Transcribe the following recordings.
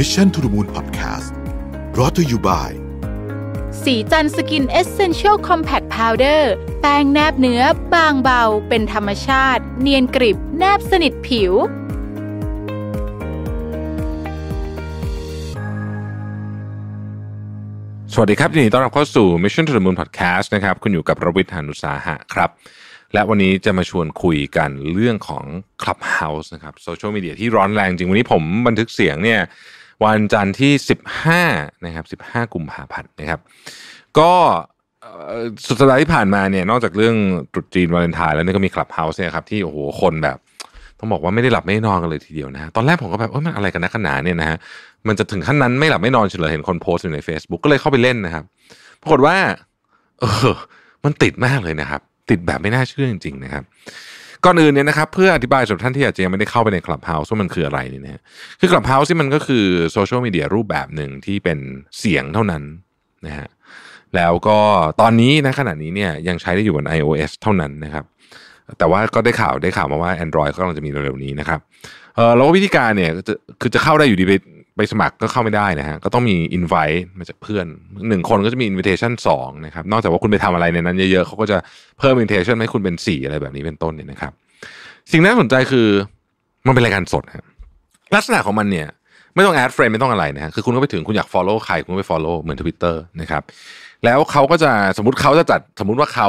มิชชั่นทุร h มูลพอดแคสต์รอตัวอยู่บ่าย สีจันสกินเอเซนเชียลคอมแพคพาวเดอร์แป้งแนบเนื้อบางเบาเป็นธรรมชาติ เนียนกริบ แนบสนิทผิว สวัสดีครับยินดีต้อนรับเข้าสู่ Mission to the Moon Podcast นะครับคุณอยู่กับรวิทยานุสาหะครับ และวันนี้จะมาชวนคุยกันเรื่องของ Clubhouse นะครับโซเชียลมีเดียที่ร้อนแรงจริง วันนี้ผมบันทึกเสียงเนี่ยวันจันทร์ที่ 15นะครับ15กุมภาพันธ์นะครับ ก็สุดสัปดาห์ที่ผ่านมาเนี่ย นอกจากเรื่องตรุษจีนวาเลนไทน์แล้วเนี่ยก็มีคลับเฮาส์เนี่ยครับที่โอ้โหคนแบบต้องบอกว่าไม่ได้หลับไม่นอนกันเลยทีเดียวนะตอนแรกผมก็แบบเออมันอะไรกันนะขนาดเนี่ยนะฮะมันจะถึงขั้นนั้นไม่หลับไม่นอนเฉลยเห็นคนโพสต์อยู่ใน Facebook ก็เลยเข้าไปเล่นนะครับปรากฏว่า เออ มันติดมากเลยนะครับ ติดแบบไม่น่าเชื่อจริงๆนะครับก่อนอื่นเนี่ยนะครับเพื่ออธิบายสำหรับท่านที่อาจจะยังไม่ได้เข้าไปใน Clubhouse ว่ามันคืออะไรนี่นะคือ Clubhouse ที่มันก็คือโซเชียลมีเดียรูปแบบหนึ่งที่เป็นเสียงเท่านั้นนะฮะแล้วก็ตอนนี้นะขณะนี้เนี่ยยังใช้ได้อยู่บน iOS เท่านั้นนะครับแต่ว่าก็ได้ข่าวได้ข่าวมาว่า Android ก็กำลังจะมีเร็วๆนี้นะครับเออแล้ววิธีการเนี่ยคือจะเข้าได้อยู่ดีไปไปสมัครก็เข้าไม่ได้นะฮะก็ต้องมีอินไว t ์มาจากเพื่อนหนึ่งคนก็จะมีอินวิเทชันสองนะครับนอกจากว่าคุณไปทำอะไรในนั้นเยอะๆเขาก็จะเพิ่มอินวิเทชันให้คุณเป็นสี่อะไรแบบนี้เป็นต้นเนี่ยนะครับ สิ่งน่าสนใจคือมันเป็นรายการสด ลักษณะของมันเนี่ยไม่ต้องแอดเฟรนไม่ต้องอะไรนะฮะคือคุณก็ไปถึงคุณอยากฟอลโล่ใคร คุณก็ไปฟอลโล่เหมือนทวิตเตอร์นะครับ แล้วเขาก็จะสมมติเขาจะจัดสมมติว่าเขา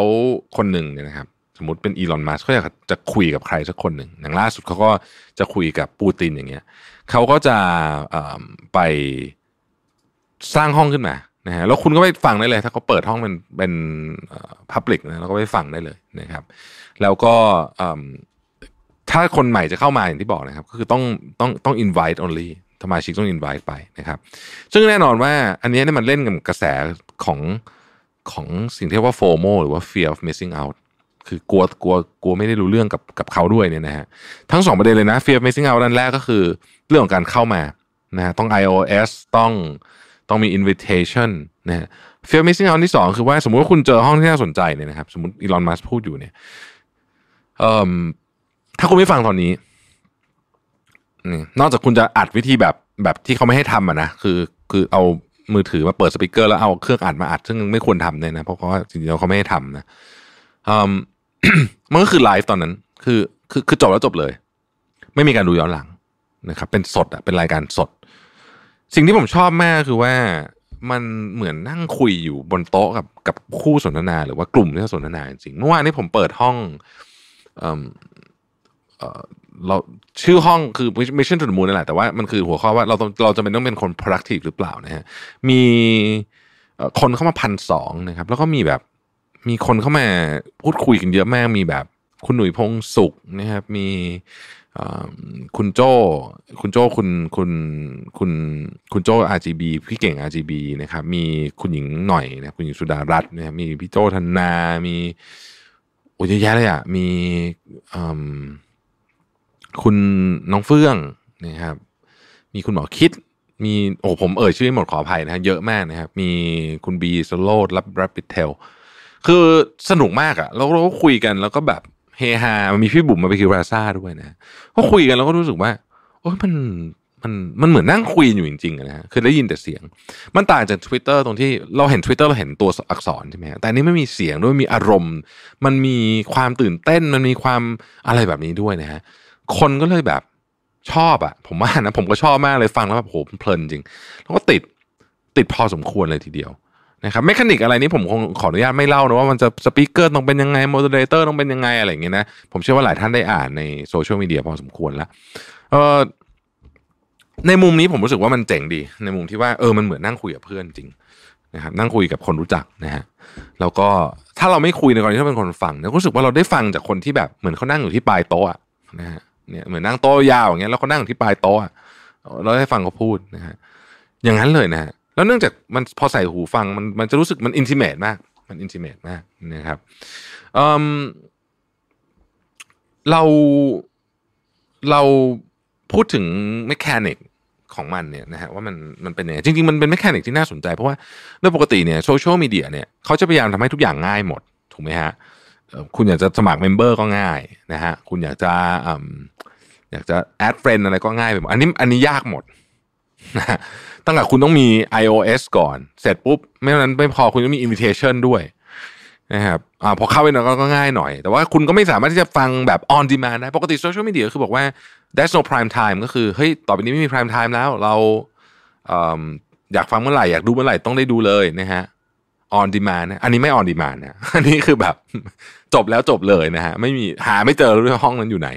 คนหนึ่งเนี่ยนะครับสมมติเป็นอีลอนมัสก์เขาอยากจะคุยกับใครสักคนหนึ่งอย่างล่าสุดเขาก็จะคุยกับปูตินอย่างเงี้ยเขาก็จะไปสร้างห้องขึ้นมานะฮะแล้วคุณก็ไปฟังได้เลย ถ้าเขาเปิดห้องเป็นเป็นพับลิกนะเราก็ไปฟังได้เลยนะครับแล้วก็ถ้าคนใหม่จะเข้ามาอย่างที่บอกนะครับก็คือต้องต้องต้องอินไวต์ only สมาชิกต้องอินไวต์ไปนะครับซึ่งแน่นอนว่าอันนี้เนี่ยมันเล่นกับกระแสของของสิ่งที่เรียกว่าโฟโมหรือว่า fear of missing out คือกลัวกลัวกลัวไม่ได้รู้เรื่องกับกับเขาด้วยเนี่ยนะฮะทั้งสองประเด็นเลยนะเฟียร์ไม่ซิงเอาด้านแรกก็คือ เรื่องของการเข้ามานะฮะต้อง iOS ต้องต้องมี invitation นะฮะเฟียร์ m ม s s i งเอาที่สองคือว่า สมมติว่าคุณเจอห้องที่น่าสนใจเนี่ยนะครับสมมติอีลอนมัสพูดอยู่เนี่ย เอ่อถ้าคุณไม่ฟังตอนนี้นอกจากคุณจะอัดวิธีแบบแบบที่เขาไม่ให้ทำอ่ะนะคือคือเอามือถือมาเปิดสปีกเกอร์แล้วเอาเครื่องอัดมาอัดซึ่งไม่ควรทำเนี่ยนะ เพราะเขาจริงๆเขาไม่ให้ทำนะมันก็คือไลฟ์ตอนนั้น คือคือคือจบแล้วจบเลย ไม่มีการดูย้อนหลังนะครับ เป็นสดอะเป็นรายการสด สิ่งที่ผมชอบมากคือว่ามันเหมือนนั่งคุยอยู่บนโต๊ะกับกับคู่สนทนาหรือว่ากลุ่มที่สนทนาจริงเมื่อวานนี้ผมเปิดห้องเอ่เออเราชื่อห้องคือ Mission to the Moon นั่นแหละแต่ว่ามัน คือหัวข้อว่าเราเราจะเป็นต้องเป็นคน productive หรือเปล่านะฮะมีคนเข้ามาพันสองนะครับ แล้วก็มีแบบมีคนเข้ามาพูดคุยกันเยอะมาก มีแบบ คุณหนุ่ยพงสุขนะครับ มีคุณโจ้ คุณโจคุณคุณ คุณ คุณโจ้ RGB พี่เก่ง RGB นะครับ มีคุณหญิงหน่อยนะคุณหญิงสุดารัตน์นะครับมีพี่โจ้ธนา มีโอ้เยอะแยะเลยอ่ะ มีคุณน้องเฟื่องนะครับ มีคุณหมอคิด มีโอ้ผมเอ่ยชื่อหมดขออภัยนะฮะเยอะมากนะครับ มีคุณบีสโลดรับรับปิดเทลคือสนุกมากอะแล้วเราก็คุยกันแล้วก็แบบเฮฮามันมีพี่บุ๋มมาไปคิวราซาด้วยนะก็คุยกันแล้วก็รู้สึกว่าโอ้ยมันมันมันเหมือนนั่งคุยอยู่จริงๆนะฮะคือได้ยินแต่เสียง มันต่างจาก Twitter ตรงที่เราเห็น Twitter เราเห็นตัวอักษรใช่ไหมแต่นี้ไม่มีเสียงด้วย มีอารมณ์ มันมีความตื่นเต้นมันมีความอะไรแบบนี้ด้วยนะฮะคนก็เลยแบบชอบอะผมว่านะผมก็ชอบมากเลยฟังแล้วแบบโหเพลินจริง แล้วก็ติดติดพอสมควรเลยทีเดียวนะครับเมคานิกอะไรนี้ผมคงขออนุญาตไม่เล่านะว่ามันจะสปีกเกอร์ต้องเป็นยังไงโมเดเลเตอร์ต้องเป็นยังไงอะไรอย่างเงี้ยนะผมเชื่อว่าหลายท่านได้อ่าน ในโซเชียลมีเดียพอสมควรแล้วในมุมนี้ผมรู้สึกว่ามันเจ๋งดี ในมุมที่ว่าเออมันเหมือนนั่งคุยกับเพื่อนจริงนะครับนั่งคุยกับคนรู้จักนะฮะแล้วก็ถ้าเราไม่คุยในกรณีที่เป็นคนฟังเราก็รู้สึกว่าเราได้ฟังจากคนที่แบบเหมือนเขานั่งอยู่ที่ปลายโต๊ะนะฮะเนี่ยเหมือนนั่งโต๊ะยาวอย่างเงี้ยแล้วเขานั่งอยู่ที่ปลายโต๊ะเราได้ฟังเขาพูดนะฮะอย่างนั้นเลยนะฮะแล้วเนื่องจากมันพอใส่หูฟังมันมันจะรู้สึกมันอินทิเมตมากมันอินทิเมตมากนะครับเราเราพูดถึงแมชานิกของมันเนี่ยนะฮะว่ามันมันเป็นยังไงจริงๆ มันเป็นแมชานิกที่น่าสนใจ เพราะว่าโดยปกติเนี่ยโซเชียลมีเดียเนี่ยเขาจะพยายามทำให้ทุกอย่างง่ายหมดถูกไหมฮะคุณอยากจะสมัครเมมเบอร์ก็ง่ายนะฮะคุณอยากจะอยากจะแอดเฟรนอะไรก็ง่ายไปหมดอันนี้อันนี้ยากหมดตั้งแต่คุณต้องมี iOS ก่อนเสร็จปุ๊บไม่นั้นไม่พอคุณต้องมี invitation ด้วยนะครับอ่าพอเข้าไปหน่อยก็ง่ายหน่อย แต่ว่าคุณก็ไม่สามารถที่จะฟังแบบ on demand ได้ปกติโซเชียลมีเดียคือบอกว่า that's no prime time ก็คือเฮ้ยต่อไปนี้ไม่มี prime time แล้วเราอยากฟังเมื่อไหร่อยากดูเมื่อไหร่ต้องได้ดูเลยนะฮะออนด m ม n นอันนี้ไม่อ d นด a ม d นะอันนี้คือแบบจบแล้วจบเลยนะฮะไม่มีหาไม่เจอเรื่องห้องนั้นอยู่ไหน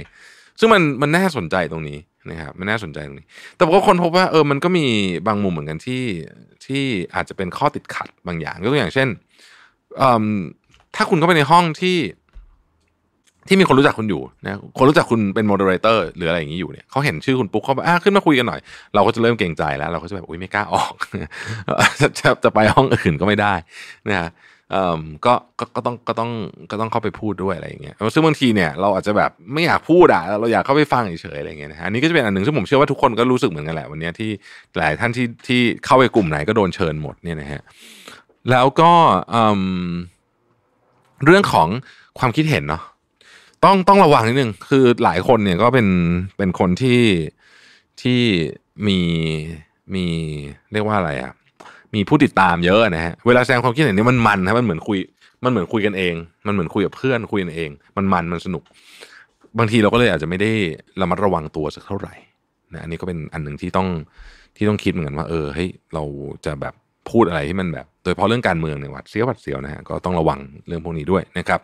ซึ่งมันมันน่าสนใจตรงนี้นะครับมันน่าสนใจตรงนี้ แต่ผมก็คนพบว่าเออ มันก็มีบางมุมเหมือนกันที่ที่อาจจะเป็นข้อติดขัดบางอย่างยกตัวอย่างเช่น ถ้าคุณเข้าไปในห้องที่ ที่มีคนรู้จักคุณอยู่นะคนรู้จักคุณเป็นโมเดเลเตอร์หรืออะไรอย่างนี้อยู่เนี่ยเขาเห็นชื่อคุณปุ๊บเขาแบบอ่ะขึ้นมาคุยกันหน่อย เราก็จะเริ่มเกรงใจแล้ว เราก็จะแบบอุ้ยไม่กล้าออกจะจะไปห้องอื่นก็ไม่ได้นะก็ก็ต้องก็ต้องก็ต้องเข้าไปพูดด้วยอะไรอย่างเงี้ยซึ่งบางทีเนี่ยเราอาจจะแบบไม่อยากพูดอ่ะเราอยากเข้าไปฟังเฉยๆอะไรเงี้ยนะฮะอันนี้ก็จะเป็นอันหนึ่งซึ่งผมเชื่อว่าทุกคนก็รู้สึกเหมือนกันแหละวันนี้ที่หลายท่านที่ที่เข้าไปกลุ่มไหนก็โดนเชิญหมดเนี่ยนะฮะแล้วก็เรื่องของความคิดเห็นเนาะต้องต้องระวังนิดนึงคือหลายคนเนี่ยก็เป็นเป็นคนที่ที่มีมีเรียกว่าอะไรอ่ะมีผู้ติดตามเยอะนะฮะ เวลาแสดงความคิดเห็นนี่มันมันนะมันเหมือนคุย มันเหมือนคุยกันเอง มันเหมือนคุยกับเพื่อนคุยกันเอง มันมัน มันสนุก บางทีเราก็เลยอาจจะไม่ได้ระมัดระวังตัวสักเท่าไหร่ นะ อันนี้ก็เป็นอันหนึ่งที่ต้องที่ต้องคิดเหมือนกันว่า เออเฮ้ยเราจะแบบพูดอะไรที่มันแบบ โดยเฉพาะเรื่องการเมืองเนี่ยวัด เสียววัดเสียวนะฮะ ก็ต้องระวังเรื่องพวกนี้ด้วยนะครับ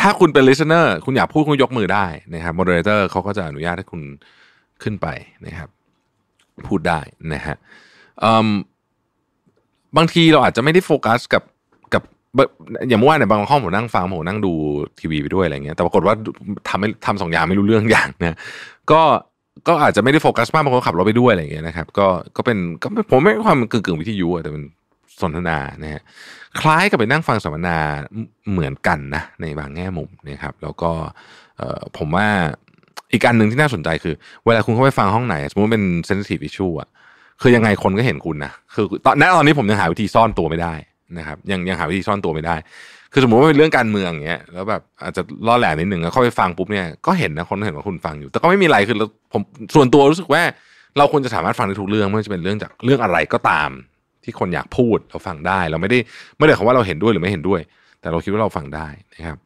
ถ้าคุณเป็น listener คุณอยากพูดคุณยกมือได้นะครับ moderator เขาก็จะอนุญาตให้คุณขึ้นไปนะครับพูดได้นะฮะบางทีเราอาจจะไม่ได้โฟกัสกับกับอย่างเมื่อวานเนี่ยบางห้องผมนั่งฟังผมนั่งดู ทีวีไปด้วยอะไรเงี้ย แต่ปรากฏว่าทำไม่ทำสองอย่างไม่รู้เรื่องอย่างนะ ก็ก็อาจจะไม่ได้โฟกัสมากบางคนขับรถไปด้วยอะไรเงี้ยนะครับก็ก็เป็นก็ผมไม่ความกึ่งกึ่งวิทยุแต่เป็นสนทนานะฮะคล้ายกับไปนั่งฟังสัมมนาเหมือนกันนะในบางแง่มุมนะครับแล้วก็ผมว่าอีกอันหนึ่งที่น่าสนใจคือเวลาคุณเข้าไปฟังห้องไหน สมมติเป็นเซนซิทีฟอิชชูอ่ะคือยังไงคนก็เห็นคุณนะคือตอนนั้นตอนนี้ผมยังหาวิธีซ่อนตัวไม่ได้นะครับยังยังหาวิธีซ่อนตัวไม่ได้ คือสมมติว่าเป็นเรื่องการเมืองอย่างเงี้ยแล้วแบบอาจจะล่อแหลมนิดหนึ่งแล้วเข้าไปฟังปุ๊บเนี่ยก็เห็นนะคนเห็นว่าคุณฟังอยู่ แต่ก็ไม่มีอะไรคือผมส่วนตัวรู้สึกว่า เราควรจะสามารถฟังได้ทุกเรื่องไม่ว่าจะเป็นเรื่องจากเรื่องอะไรก็ตาม ที่คนอยากพูดเราฟังได้เราไม่ได้ไม่ได้คำว่าเราเห็นด้วยหรือไม่เห็นด้วย แต่เราคิดว่าเราฟังได้นะครับ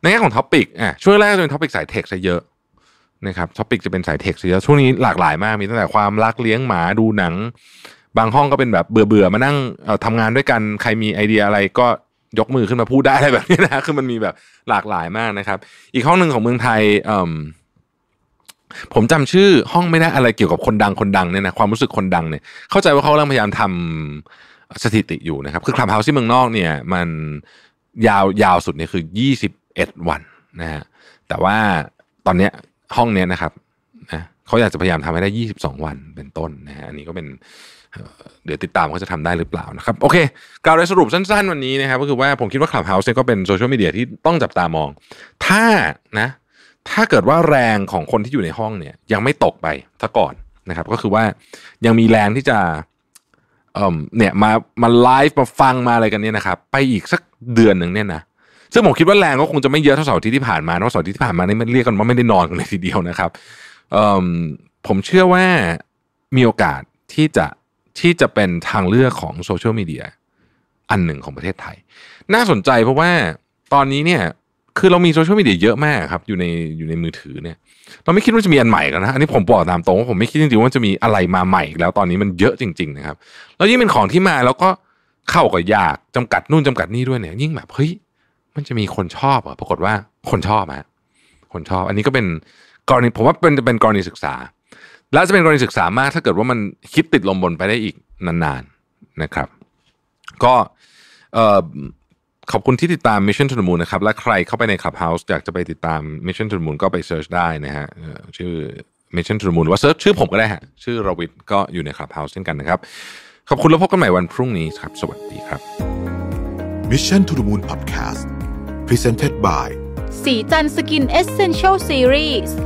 ในแง่ของท็อปิกอ่ะช่วงแรกจะเป็นท็อปิกสายเทคซะเยอะนะครับท็อปิกจะเป็นสายเทคเสียช่วงนี้หลากหลายมาก มีตั้งแต่ความรักเลี้ยงหมาดูหนัง บางห้องก็เป็นแบบเบื่อๆมานั่งทำงานด้วยกัน ใครมีไอเดียอะไรก็ยกมือขึ้นมาพูดได้อะไรแบบนี้นะคือมันมีแบบหลากหลายมากนะครับ อีกห้องหนึ่งของเมืองไทยผมจำชื่อห้องไม่ได้อะไรเกี่ยวกับคนดังคนดังเนี่ยนะความรู้สึกคนดังเนี่ยเข้าใจว่าเขากำลังพยายามทำสถิติอยู่นะครับคือคลับเฮาส์ที่เมืองนอกเนี่ย มันยาวยาวสุดเนี่ยคือยี่สิบเอ็ดวันนะฮะแต่ว่าตอนเนี้ยห้องเนี้ยนะครับนะเขาอยากจะพยายามทำให้ได้ 22 วันเป็นต้นนะฮะอันนี้ก็เป็นเดี๋ยวติดตามเขาจะทำได้หรือเปล่านะครับโอเคกล่าวโดยสรุปสั้นๆวันนี้นะครับก็คือว่าผมคิดว่าคลับเฮาส์เนี่ยก็เป็นโซเชียลมีเดียที่ต้องจับตามอง ถ้านะถ้าเกิดว่าแรงของคนที่อยู่ในห้องเนี่ยยังไม่ตกไปถ้าก่อนนะครับก็คือว่ายังมีแรงที่จะเนี่ยมามาไลฟ์มาฟังมาอะไรกันเนี่ยนะครับไปอีกสักเดือนหนึ่งเนี่ยนะซึ่งผมคิดว่าแรงก็คงจะไม่เยอะเท่าเสาร์ที่ที่ผ่านมาเพราะเสาร์ที่ที่ผ่านมานี่มันเรียกกันว่าไม่ได้นอนกันเลยทีเดียวนะครับ ผมเชื่อว่ามีโอกาสที่จะที่จะเป็นทางเลือกของโซเชียลมีเดียอันหนึ่งของประเทศไทย น่าสนใจเพราะว่าตอนนี้เนี่ยคือเรามีโซเชียลมีเดียเยอะมากครับอยู่ในอยู่ในมือถือเนี่ยเราไม่คิดว่าจะมีอันใหม่กันนะอันนี้ผมบอกตามตรงว่าผมไม่คิดจริงๆว่าจะมีอะไรมาใหม่แล้วตอนนี้มันเยอะจริง ๆ นะครับ แล้วยิ่งเป็นของที่มาแล้วก็เข้าก็ยากจำกัดนู่นจำกัดนี่ด้วยเนี่ยยิ่งแบบเฮ้ยมันจะมีคนชอบอ่ะปรากฏว่าคนชอบฮะคนชอบอันนี้ก็เป็นกรณีผมว่าเป็นจะเป็นกรณีศึกษา แล้วจะเป็นกรณีศึกษามากถ้าเกิดว่ามันคิดติดลมบนไปได้อีกนานๆนะครับ ก็ขอบคุณที่ติดตาม Mission to the Moon นะครับและใครเข้าไปใน Clubhouse อยากจะไปติดตาม Mission to the Moon ก็ไปเซิร์ชได้นะฮะชื่อ Mission to the Moon ว่าเซิร์ชชื่อผมก็ได้ฮะชื่อรวิทก็อยู่ใน Clubhouse เช่นกันนะครับขอบคุณแล้วพบกันใหม่วันพรุ่งนี้ครับ สวัสดีครับ Mission to the Moon Podcast Presented by สีจันสกินเอเซนเชลซีรีส์